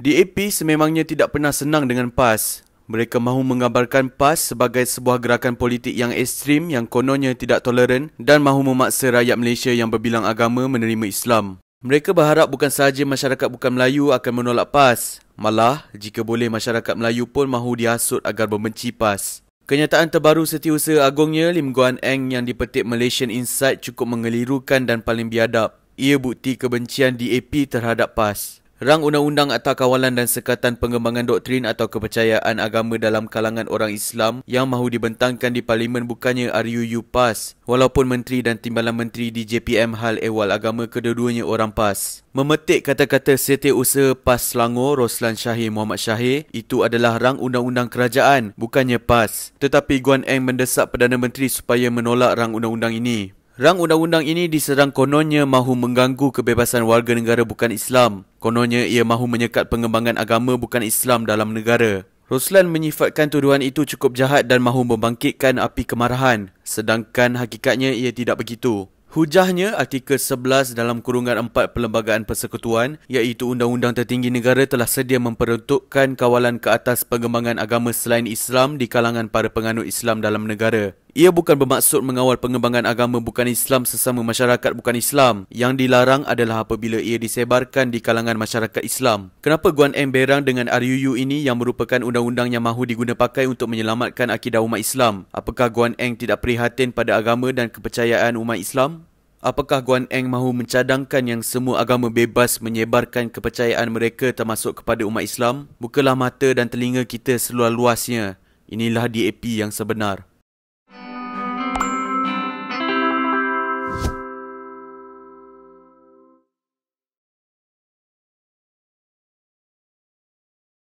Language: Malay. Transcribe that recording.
DAP sememangnya tidak pernah senang dengan PAS. Mereka mahu menggambarkan PAS sebagai sebuah gerakan politik yang ekstrim yang kononnya tidak toleran dan mahu memaksa rakyat Malaysia yang berbilang agama menerima Islam. Mereka berharap bukan sahaja masyarakat bukan Melayu akan menolak PAS. Malah, jika boleh masyarakat Melayu pun mahu dihasut agar membenci PAS. Kenyataan terbaru setiausaha agungnya Lim Guan Eng yang dipetik Malaysian Insight cukup mengelirukan dan paling biadab. Ia bukti kebencian DAP terhadap PAS. Rang Undang-Undang Akta Kawalan dan Sekatan Pengembangan Doktrin atau Kepercayaan Agama dalam Kalangan Orang Islam yang mahu dibentangkan di Parlimen bukannya RUU PAS walaupun Menteri dan Timbalan Menteri di JPM Hal Ehwal Agama kedua-duanya orang PAS. Memetik kata-kata setiausaha PAS Selangor Roslan Syahir Muhammad Syahir itu adalah rang undang-undang kerajaan bukannya PAS. Tetapi Guan Eng mendesak Perdana Menteri supaya menolak rang undang-undang ini. Rang undang-undang ini diserang kononnya mahu mengganggu kebebasan warga negara bukan Islam. Kononnya ia mahu menyekat pengembangan agama bukan Islam dalam negara. Ruslan menyifatkan tuduhan itu cukup jahat dan mahu membangkitkan api kemarahan. Sedangkan hakikatnya ia tidak begitu. Hujahnya artikel 11 dalam kurungan 4 Perlembagaan Persekutuan iaitu Undang-Undang Tertinggi Negara telah sedia memperuntukkan kawalan ke atas pengembangan agama selain Islam di kalangan para penganut Islam dalam negara. Ia bukan bermaksud mengawal pengembangan agama bukan Islam sesama masyarakat bukan Islam. Yang dilarang adalah apabila ia disebarkan di kalangan masyarakat Islam. Kenapa Guan M berang dengan RUU ini yang merupakan undang-undang yang mahu pakai untuk menyelamatkan akidah umat Islam? Apakah Guan Eng tidak prihatin pada agama dan kepercayaan umat Islam? Apakah Guan Eng mahu mencadangkan yang semua agama bebas menyebarkan kepercayaan mereka termasuk kepada umat Islam? Bukalah mata dan telinga kita seluas-luasnya. Inilah DAP yang sebenar.